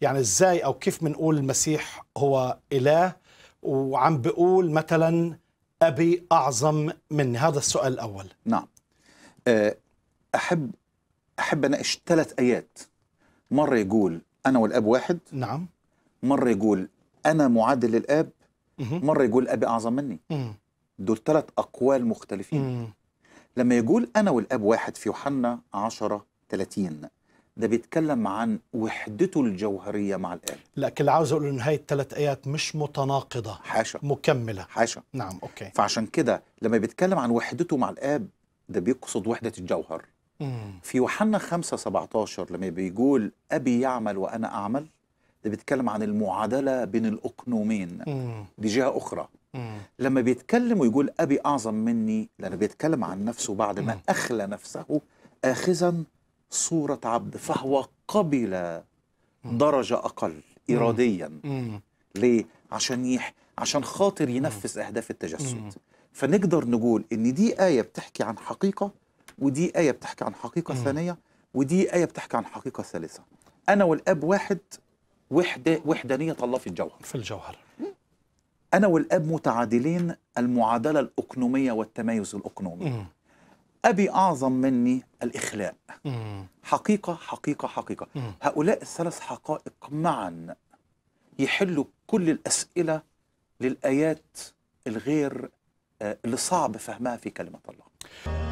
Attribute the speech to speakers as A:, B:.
A: يعني ازاي او كيف بنقول المسيح هو اله وعم بقول مثلا ابي اعظم مني هذا السؤال الاول
B: نعم أه، احب احب اناقش ثلاث ايات مره يقول انا والاب واحد نعم مره يقول انا معادل للاب مره يقول ابي اعظم مني دول ثلاث اقوال مختلفين لما يقول انا والاب واحد في يوحنا 10 30 ده بيتكلم عن وحدته الجوهريه مع الاب
A: لكن اللي عاوز اقوله ان هاي الثلاث ايات مش متناقضه حاشا مكمله حاشا نعم اوكي
B: فعشان كده لما بيتكلم عن وحدته مع الاب ده بيقصد وحده الجوهر مم. في يوحنا 5 17 لما بيقول ابي يعمل وانا اعمل ده بيتكلم عن المعادله بين الاقنومين دي جهه اخرى مم. لما بيتكلم ويقول ابي اعظم مني لانه بيتكلم عن نفسه بعد ما اخلى نفسه اخذا صورة عبد فهو قبل درجة أقل إراديا ليه؟ عشان يح عشان خاطر ينفذ أهداف التجسد فنقدر نقول إن دي آية بتحكي عن حقيقة ودي آية بتحكي عن حقيقة ثانية ودي آية بتحكي عن حقيقة ثالثة أنا والأب واحد وحدة وحدانية الله في الجوهر في الجوهر أنا والأب متعادلين المعادلة الأقنومية والتمايز الأقنومي أبي أعظم مني الإخلاء حقيقة حقيقة حقيقة هؤلاء الثلاث حقائق معا يحلوا كل الأسئلة للآيات الغير آه، اللي صعب فهمها في كلمة الله